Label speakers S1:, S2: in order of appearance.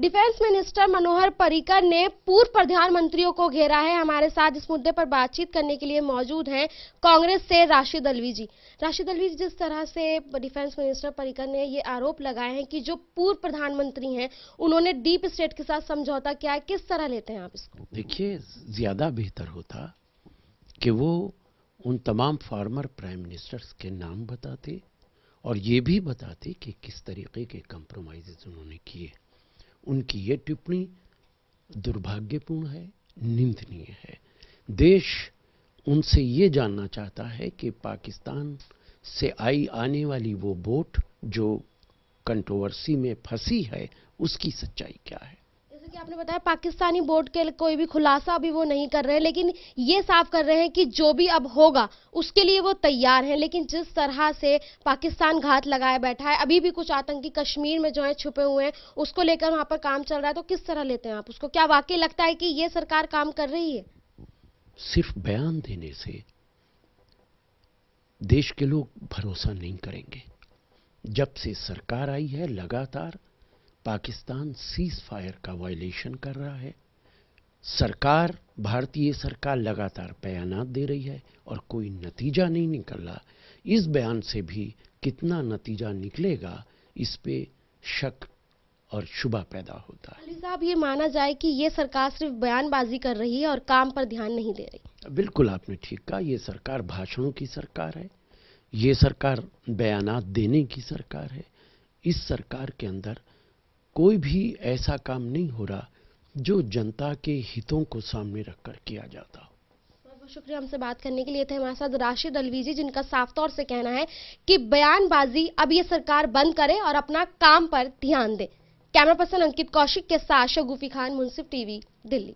S1: defence minister मनोहर पर्रिकर ने पूर्व प्रधानमंत्रियों को घेरा है हमारे साथ इस मुद्दे पर बातचीत करने के लिए मौजूद हैं कांग्रेस से राशिद अलवी जी राशिद अलवी जी जिस तरह से डिफेंस मिनिस्टर परिकर ने ये आरोप लगाए हैं कि जो पूर्व प्रधानमंत्री हैं उन्होंने डीप स्टेट के साथ समझौता किया है किस तरह लेते हैं आप इसको
S2: देखिए ज़्यादा बेहतर होता कि वो उन तमाम फार्मर प्राइम मिनिस्टर्स के नाम बताते और ये भी बताते कि किस तरीके के कंप्रोमाइज़ उन्होंने किए उनकी ये टिप्पणी दुर्भाग्यपूर्ण है निंदनीय है देश उनसे ये जानना चाहता है कि पाकिस्तान से आई आने वाली वो बोट जो कंट्रोवर्सी में फंसी है उसकी
S1: सच्चाई क्या है कि आपने बताया पाकिस्तानी बोर्ड के कोई भी खुलासा अभी वो नहीं कर रहे लेकिन ये साफ कर रहे हैं कि जो भी अब होगा उसके लिए वो तैयार हैं लेकिन जिस तरह से पाकिस्तान घात लगाए बैठा है अभी भी कुछ आतंकी कश्मीर में जो है छुपे हुए हैं उसको लेकर वहाँ पर काम चल रहा है तो किस तरह लेते हैं आप उसको क्या वाकई लगता है कि ये सरकार काम कर रही है
S2: सिर्फ बयान देने से देश के लोग भरोसा नहीं करेंगे जब से सरकार आई है लगातार पाकिस्तान सीज फायर का वायलेशन कर रहा है सरकार भारतीय सरकार लगातार बयान दे रही है और कोई नतीजा नहीं निकल रहा इस बयान से भी कितना नतीजा निकलेगा इस पे शक और शुभा पैदा होता
S1: है साहब ये माना जाए कि ये सरकार सिर्फ बयानबाजी कर रही है और काम पर ध्यान नहीं दे
S2: रही बिल्कुल आपने ठीक कहा ये सरकार भाषणों की सरकार है ये सरकार बयान देने की सरकार है इस सरकार के अंदर कोई भी ऐसा काम नहीं हो रहा जो जनता के हितों को सामने रखकर किया जाता हो
S1: शुक्रिया हमसे बात करने के लिए थे हमारे साथ राशिद अलवी जी जिनका साफ तौर से कहना है कि बयानबाजी अब ये सरकार बंद करे और अपना काम पर ध्यान दे कैमरा पर्सन अंकित कौशिक के साथ शगुफी खान मुंसिफ टीवी दिल्ली